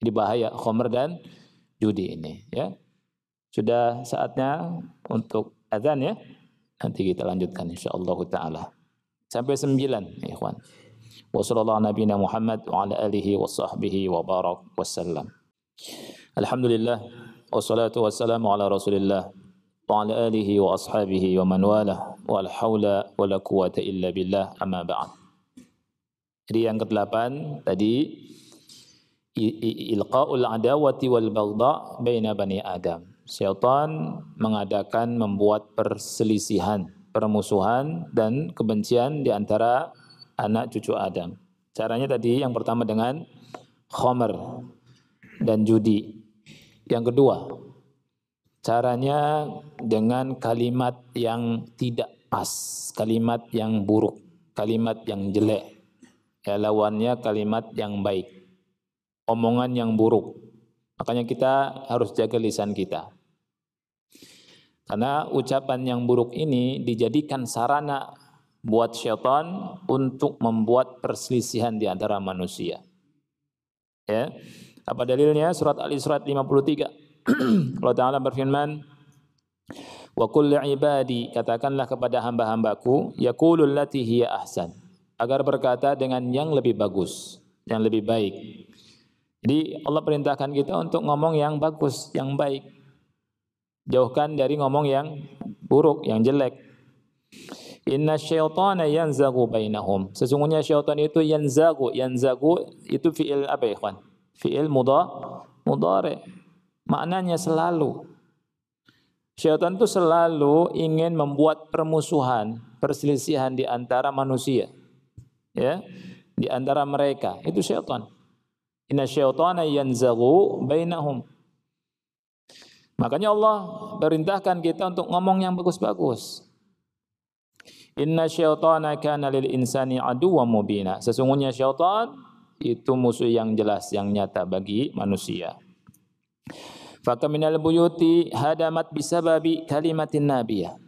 jadi bahaya khomer dan judi ini ya sudah saatnya untuk azan ya nanti kita lanjutkan insyaallah taala sampai sembilan ya, ikhwan wa sallallahu nabiyina Muhammad wa ala alihi wa sahbihi wa barak wassalam alhamdulillah wassalatu wassalamu ala rasulillah وعلى آله وأصحابه ومن والاه ولا حول ولا قوة إلا بالله أما بعد Jadi yang ke-8 tadi ilqaul adawati wal bagdha baina bani Adam. Syaitan mengadakan membuat perselisihan, permusuhan dan kebencian di antara anak cucu Adam. Caranya tadi yang pertama dengan khomer dan judi. Yang kedua Caranya dengan kalimat yang tidak pas, kalimat yang buruk, kalimat yang jelek. Ya, lawannya kalimat yang baik, omongan yang buruk. Makanya kita harus jaga lisan kita. Karena ucapan yang buruk ini dijadikan sarana buat syaitan untuk membuat perselisihan di antara manusia. Ya. Apa dalilnya? Surat Al-Isra 53 *clears throat* Allah Ta'ala berfirman, Wa kulli ibadi, katakanlah kepada hamba-hambaku, yakulul lati hiya ahsan. Agar berkata dengan yang lebih bagus, yang lebih baik. Jadi Allah perintahkan kita untuk ngomong yang bagus, yang baik. Jauhkan dari ngomong yang buruk, yang jelek. Inna syaitana yanzagu bainahum. Sesungguhnya syaitan itu yanzagu. Yanzagu itu fi'il apa ya, ikhwan? Fi'il mudha, mudhari. Maknanya selalu. Syaitan itu selalu ingin membuat permusuhan, perselisihan di antara manusia. Ya, di antara mereka. Itu syaitan. Inna syaitana yanzaghu bainahum. Makanya Allah perintahkan kita untuk ngomong yang bagus-bagus. Inna syaitana kana lil insani aduwa mubina. Sesungguhnya syaitan itu musuh yang jelas, yang nyata bagi manusia. Fakaminal buyuti hadamat bisababi kalimatin nabiya.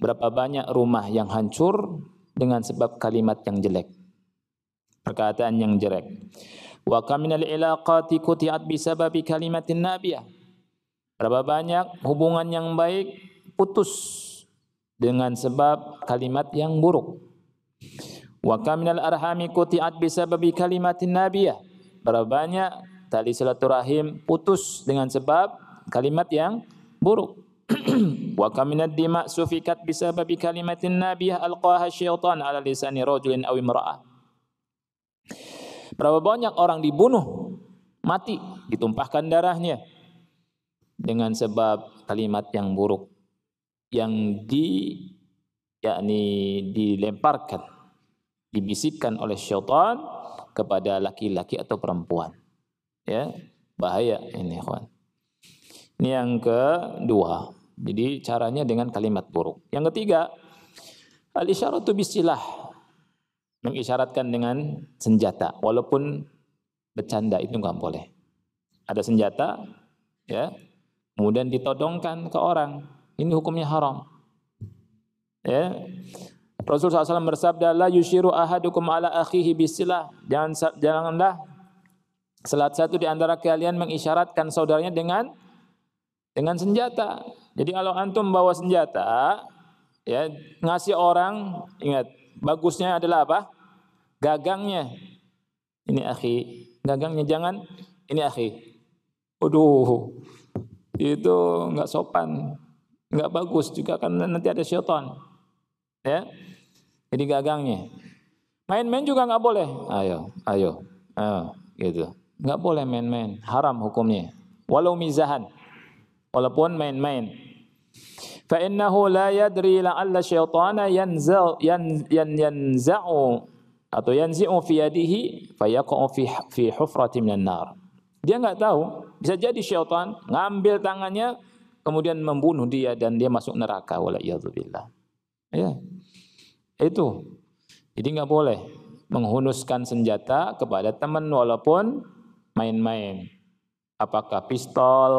Berapa banyak rumah yang hancur dengan sebab kalimat yang jelek. Perkataan yang jelek. Wa kaminal ilaqati kutiat bisababi kalimatin nabiya. Berapa banyak hubungan yang baik putus dengan sebab kalimat yang buruk. Wa kaminal arhami kutiat bisababi kalimatin nabiya. Berapa banyak Tali silaturahim putus dengan sebab kalimat yang buruk. *clears throat* Wa kaminat dima sufikat babi kalimatin nabiyah al alqaha syaitan ala lisani rojulin awi imra'ah. Berapa banyak orang dibunuh, mati, ditumpahkan darahnya dengan sebab kalimat yang buruk yang di yakni dilemparkan dibisikkan oleh syaitan kepada laki-laki atau perempuan ya bahaya ini ikhwan. Ini yang kedua. Jadi caranya dengan kalimat buruk. Yang ketiga, al-isyaratu bisilah. Mengisyaratkan dengan senjata walaupun bercanda itu nggak boleh. Ada senjata ya. Kemudian ditodongkan ke orang. Ini hukumnya haram. Ya. Rasul SAW bersabda, La yushiru ahadukum ala akhihi bisilah. Jangan, janganlah Salah satu di antara kalian mengisyaratkan saudaranya dengan dengan senjata. Jadi kalau antum bawa senjata, ya ngasih orang ingat bagusnya adalah apa? Gagangnya. Ini akhi, gagangnya jangan ini akhi. Waduh, itu enggak sopan, Enggak bagus juga kan nanti ada syaitan. Ya, jadi gagangnya. Main-main juga enggak boleh. Ayo, ayo, ayo, gitu nggak boleh main-main, haram hukumnya. Walau mizahan, walaupun main-main. فَإِنَّهُ لَا يَدْرِي yadri la'alla syaitana yanza'u yan, yanza'u atau yanzi'u fi yadihi fayaqa'u fi fi hufrati minan nar. Dia enggak tahu, bisa jadi syaitan ngambil tangannya kemudian membunuh dia dan dia masuk neraka waliyadzubillah. Ya. Itu. Jadi enggak boleh menghunuskan senjata kepada teman walaupun main-main. Apakah pistol,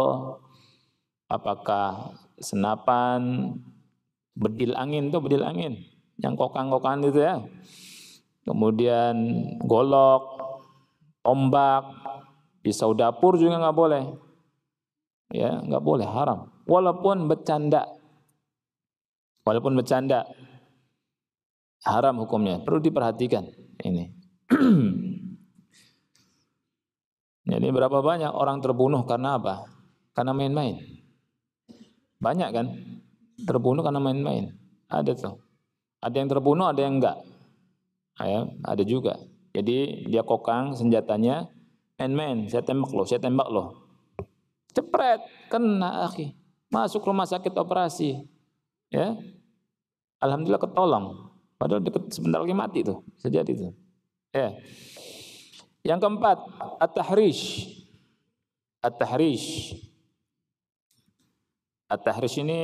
apakah senapan, bedil angin tuh bedil angin yang kokang-kokan itu ya. Kemudian golok, tombak, pisau dapur juga nggak boleh. Ya, nggak boleh haram. Walaupun bercanda. Walaupun bercanda. Haram hukumnya. Perlu diperhatikan ini. *clears throat* Jadi berapa banyak orang terbunuh karena apa? Karena main-main. Banyak kan? Terbunuh karena main-main. Ada tuh. Ada yang terbunuh, ada yang enggak. Ah, ya, ada juga. Jadi dia kokang senjatanya, main-main, saya tembak loh, saya tembak loh. Cepret, kena akhi. Masuk rumah sakit operasi. Ya. Alhamdulillah ketolong. Padahal deket, sebentar lagi mati tuh, sejati tuh. Ya. Yang keempat, at-tahrish. At-tahrish. At-tahrish ini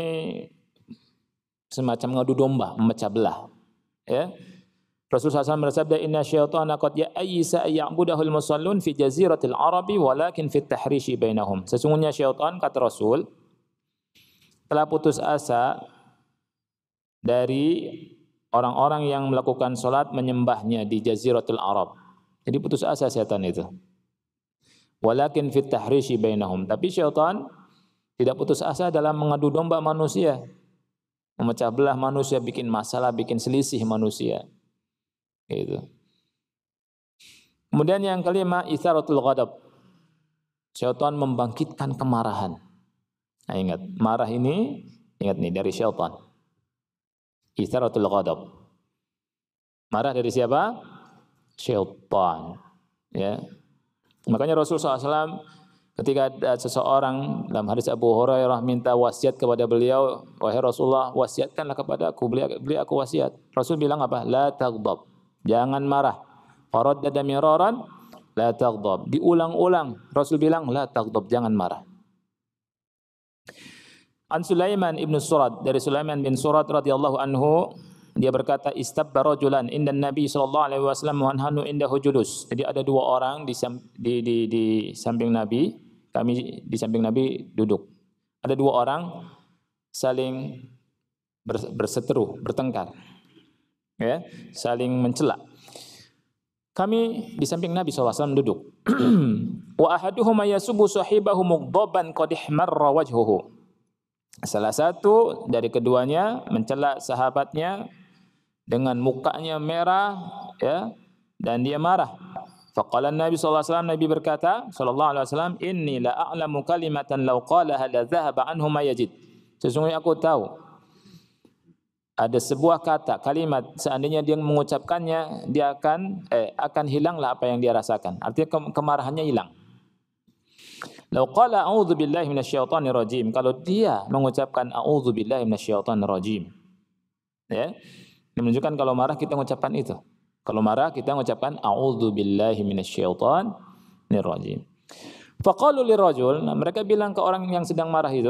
semacam ngadu domba, memecah belah. Ya. Rasulullah SAW bersabda, Inna syaitana qad ya'ayisa ayya'budahul musallun fi jaziratil arabi walakin fit tahrishi bainahum. Sesungguhnya syaitan, kata Rasul, telah putus asa dari orang-orang yang melakukan sholat menyembahnya di jaziratul Arab jadi putus asa setan itu. Walakin fit tahrishi bainahum. Tapi syaitan tidak putus asa dalam mengadu domba manusia. Memecah belah manusia, bikin masalah, bikin selisih manusia. Gitu. Kemudian yang kelima, itharatul ghadab. Syaitan membangkitkan kemarahan. Nah ingat, marah ini, ingat nih, dari syaitan. Itharatul ghadab. Marah dari siapa? syaitan. Ya. Makanya Rasulullah SAW ketika ada seseorang dalam hadis Abu Hurairah minta wasiat kepada beliau, wahai Rasulullah, wasiatkanlah kepada aku, beli, beli aku wasiat. Rasul bilang apa? La taghdab. Jangan marah. Faraddada miraran la taghdab. Diulang-ulang Rasul bilang la taghdab, jangan marah. An Sulaiman ibn Surat dari Sulaiman bin Surat radhiyallahu anhu dia berkata istabba rajulan inda Nabi sallallahu alaihi wasallam wa anhanu indahu julus. Jadi ada dua orang di, di di di samping Nabi, kami di samping Nabi duduk. Ada dua orang saling berseteru, bertengkar. Ya, saling mencela. Kami di samping Nabi SAW duduk. *clears throat* Wa ahaduhuma yasubu sahibahu mughdaban qad ihmarra wajhuhu. Salah satu dari keduanya mencela sahabatnya dengan mukanya merah ya dan dia marah. Faqala Nabi sallallahu alaihi wasallam Nabi berkata sallallahu alaihi wasallam inni la a'lamu kalimatan law qalaha la dhahaba anhu ma yajid. Sesungguhnya aku tahu ada sebuah kata kalimat seandainya dia mengucapkannya dia akan eh, akan hilanglah apa yang dia rasakan. Artinya ke kemarahannya hilang. Lau qala a'udzu billahi minasyaitonir rajim. Kalau dia mengucapkan a'udzu billahi minasyaitonir rajim. Ya. Ini menunjukkan kalau marah kita mengucapkan itu. Kalau marah kita mengucapkan a'udzu billahi minasyaitonir rajim. Faqalu lirajul, nah, mereka bilang ke orang yang sedang marah itu,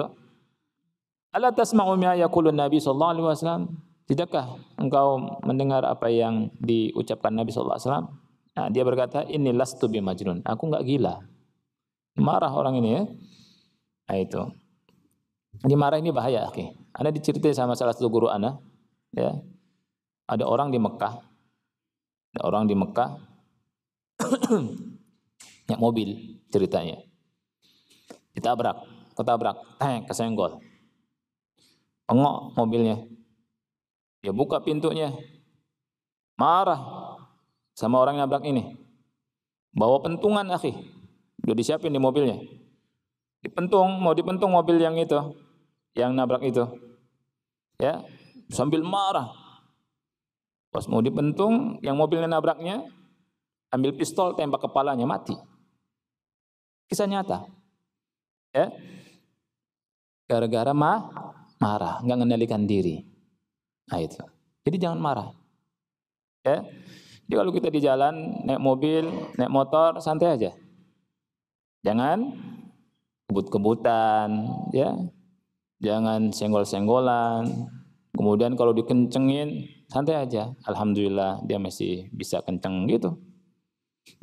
"Ala tasma'u ma yaqulun Nabi sallallahu alaihi wasallam?" Tidakkah engkau mendengar apa yang diucapkan Nabi sallallahu alaihi wasallam? Nah, dia berkata, "Inni lastu majnun. Aku enggak gila. Marah orang ini ya. Nah, itu. Ini marah ini bahaya, akhi. Anda diceritain sama salah satu guru Anda, ya ada orang di Mekah, ada orang di Mekah *clears throat* nyak mobil ceritanya. Ditabrak, ketabrak, eh, kesenggol. Pengok mobilnya. Dia buka pintunya. Marah sama orang yang nabrak ini. Bawa pentungan, akhi. Udah disiapin di mobilnya. Dipentung, mau dipentung mobil yang itu. Yang nabrak itu. Ya, sambil marah Pas mau dipentung, yang mobilnya nabraknya, ambil pistol, tembak kepalanya, mati. Kisah nyata. Ya. Gara-gara mah, marah, nggak mengendalikan diri. Nah itu. Jadi jangan marah. Ya. Jadi kalau kita di jalan, naik mobil, naik motor, santai aja. Jangan kebut-kebutan, ya. Jangan senggol-senggolan. Kemudian kalau dikencengin, santai aja. Alhamdulillah dia masih bisa kenceng gitu.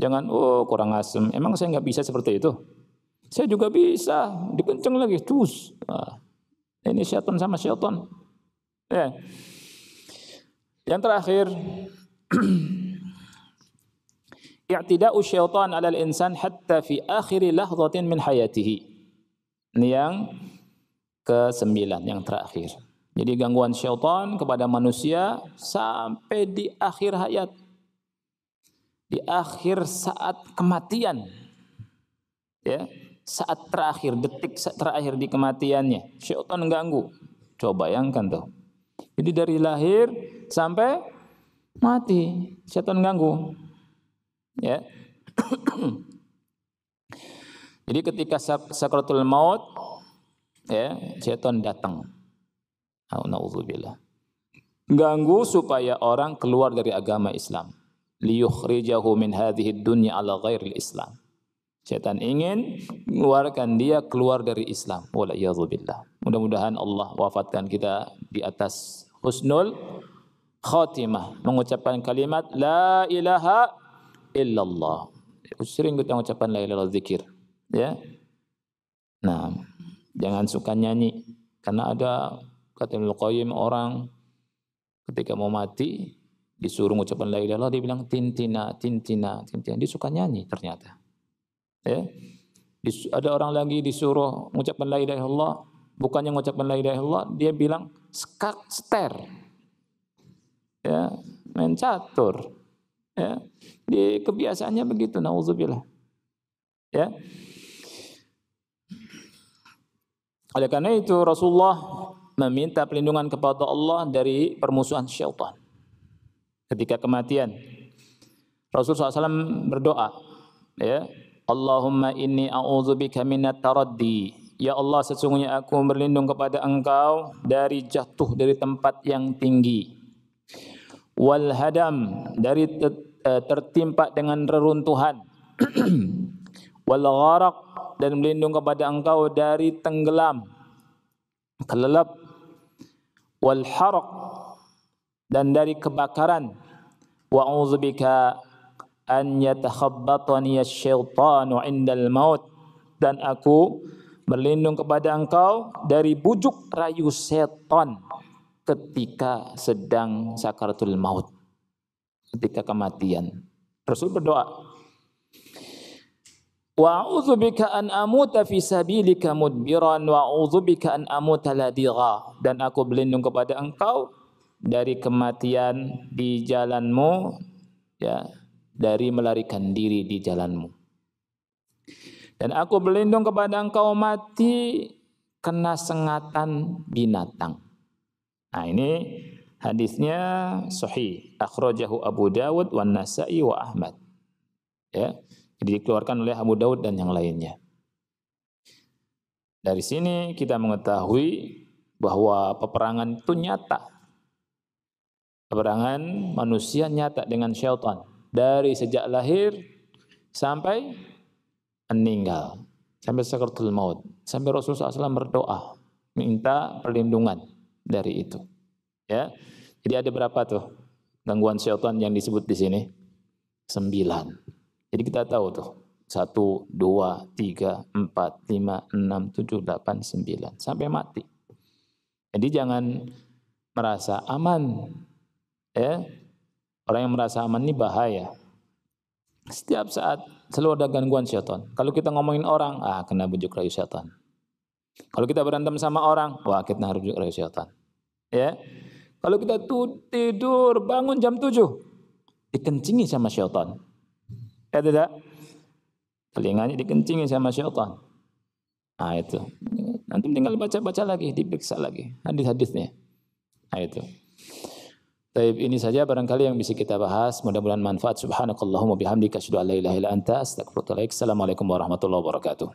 Jangan, oh kurang asem. Emang saya nggak bisa seperti itu? Saya juga bisa. Dikenceng lagi, terus. Nah, ini syaitan sama syaitan. Ya. Yang terakhir, *clears throat* i'tida'u syaitan 'alal insan hatta fi akhiri lahzatin min hayatihi. Ini yang ke-9 yang terakhir. Jadi gangguan syaitan kepada manusia sampai di akhir hayat. Di akhir saat kematian. Ya, saat terakhir, detik saat terakhir di kematiannya. Syaitan ganggu. Coba bayangkan tuh. Jadi dari lahir sampai mati, syaitan ganggu. Ya. Jadi ketika sakratul maut ya, syaitan datang Nauzubillah. Ganggu supaya orang keluar dari agama Islam. Liyukhrijahu min hadhihi dunya ala ghairil Islam. Setan ingin mengeluarkan dia keluar dari Islam. Wala'iyadzubillah. Mudah-mudahan Allah wafatkan kita di atas husnul khatimah. Mengucapkan kalimat La ilaha illallah. Sering kita mengucapkan la ilaha zikir. Ya. Nah, jangan suka nyanyi. Karena ada Kata Ibnu Qayyim orang ketika mau mati disuruh ucapan la ilaha dia bilang tintina tintina tintina dia suka nyanyi ternyata ya ada orang lagi disuruh mengucapkan la ilaha illallah bukannya mengucapkan la ilaha illallah dia bilang skak ster ya main catur ya di kebiasaannya begitu nauzubillah ya oleh karena itu Rasulullah meminta perlindungan kepada Allah dari permusuhan syaitan. Ketika kematian, Rasul SAW berdoa, ya, Allahumma inni a'udzubika minat taraddi. Ya Allah, sesungguhnya aku berlindung kepada Engkau dari jatuh dari tempat yang tinggi. Wal hadam dari eh, tertimpa dengan reruntuhan. *clears throat* Wal dan berlindung kepada Engkau dari tenggelam, kelelep wal harq dan dari kebakaran wa a'udzubika an yatakhabbatani asyaitanu indal maut dan aku berlindung kepada engkau dari bujuk rayu setan ketika sedang sakaratul maut ketika kematian Rasul berdoa Wa a'udzubika an amuta fi sabilika mudbiran wa a'udzubika an amuta ladira. dan aku berlindung kepada engkau dari kematian di jalanmu ya dari melarikan diri di jalanmu. Dan aku berlindung kepada engkau mati kena sengatan binatang. Nah ini hadisnya sahih akhrajahu Abu Dawud wa Nasa'i wa Ahmad. Ya dikeluarkan oleh Abu Daud dan yang lainnya. Dari sini kita mengetahui bahwa peperangan itu nyata. Peperangan manusia nyata dengan syaitan dari sejak lahir sampai meninggal, sampai sakaratul maut, sampai Rasulullah SAW berdoa minta perlindungan dari itu. Ya. Jadi ada berapa tuh gangguan syaitan yang disebut di sini? Sembilan. Jadi kita tahu tuh. 1, 2, 3, 4, 5, 6, 7, 8, 9. Sampai mati. Jadi jangan merasa aman. Ya. Orang yang merasa aman ini bahaya. Setiap saat selalu ada gangguan syaitan. Kalau kita ngomongin orang, ah kena bujuk rayu syaitan. Kalau kita berantem sama orang, wah kita harus bujuk rayu syaitan. Ya. Kalau kita tidur, bangun jam 7, dikencingi sama syaitan. Ya tidak? Telinganya dikencingin sama syaitan. Ah itu. Nanti tinggal baca-baca lagi, diperiksa lagi hadis-hadisnya. Ah itu. Baik, ini saja barangkali yang bisa kita bahas. Mudah-mudahan manfaat. Subhanakallahumma bihamdika asyhadu an la ilaha illa anta astaghfiruka wa atubu Assalamualaikum warahmatullahi wabarakatuh.